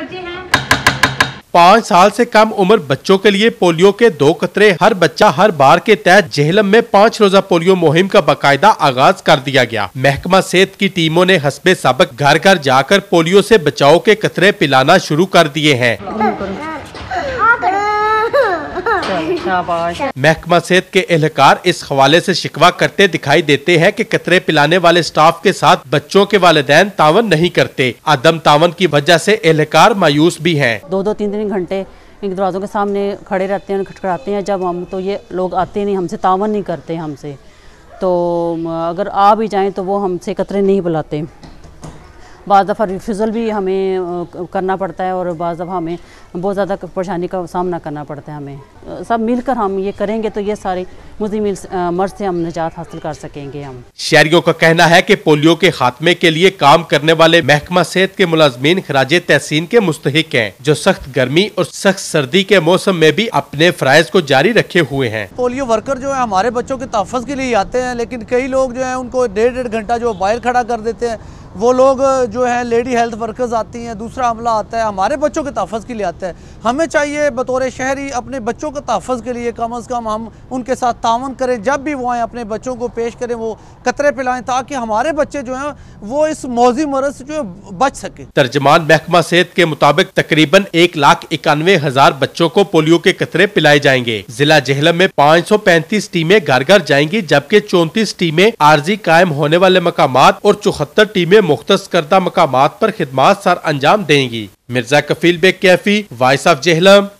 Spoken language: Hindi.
बच्चे हैं पाँच साल से कम उम्र बच्चों के लिए पोलियो के दो कतरे हर बच्चा हर बार के तहत जेहलम में पाँच रोजा पोलियो मुहिम का बाकायदा आगाज कर दिया गया महकमा सेहत की टीमों ने हसबे सबक घर घर जाकर पोलियो से बचाव के कतरे पिलाना शुरू कर दिए हैं महकमा सेहत के एहलकार इस हवाले ऐसी शिकवा करते दिखाई देते हैं की कतरे पिलाने वाले स्टाफ के साथ बच्चों के वालदेन तावन नहीं करते आदम तावन की वजह से एहलकार मायूस भी है दो दो तीन तीन घंटे इनके दरवाज़ों के सामने खड़े रहते हैं खटखड़ाते हैं जब हम तो ये लोग आते नहीं हमसे तावन नहीं करते हमसे तो अगर आ भी जाएं तो वो हमसे कतरे नहीं बुलाते बज़ दफ़ा रिफ्यूज़ल भी हमें करना पड़ता है और बज़ दफ़ा हमें बहुत ज़्यादा परेशानी का सामना करना पड़ता है हमें सब मिलकर हम ये करेंगे तो ये सारी मुजिम मर्ज से हम निजात हासिल कर सकेंगे हम शहरियों का कहना है कि पोलियो के खात्मे के लिए काम करने वाले महकमा सेहत के मुलाजमीन खराज तहसीन के मुस्तक हैं जो सख्त गर्मी और सख्त सर्दी के मौसम में भी अपने फ्राइज को जारी रखे हुए हैं पोलियो वर्कर जो है हमारे बच्चों के तहफ़ के लिए आते हैं लेकिन कई लोग जो है उनको डेढ़ डेढ़ घंटा जो बाहर खड़ा कर देते हैं वो लोग जो है लेडी हेल्थ वर्कर्स आती हैं दूसरा हमला आता है हमारे बच्चों के तहफ़ के लिए आता है हमें चाहिए बतौर शहरी अपने बच्चों के तहफ़ के लिए कम अज़ कम हम उनके साथ तावन करें जब भी वो आएँ अपने बच्चों को पेश करें वो कतरे पिलाएँ ताकि हमारे बच्चे जो हैं वो इस मौजी मरज से जो है बच सकें तर्जमान महकमा सेहत के मुताबिक तकरीबन एक लाख इक्यानवे हज़ार बच्चों को पोलियो के कतरे पिलाए जाएंगे जिला जहलम में पाँच सौ पैंतीस टीमें घर घर जाएंगी जबकि चौंतीस टीमें आर्जी कायम होने वाले मकाम और चौहत्तर टीमें मुख्त करदा मकाम पर खदमात सर अंजाम देंगी मिर्जा कफील बेग कैफी वॉइस ऑफ जहलम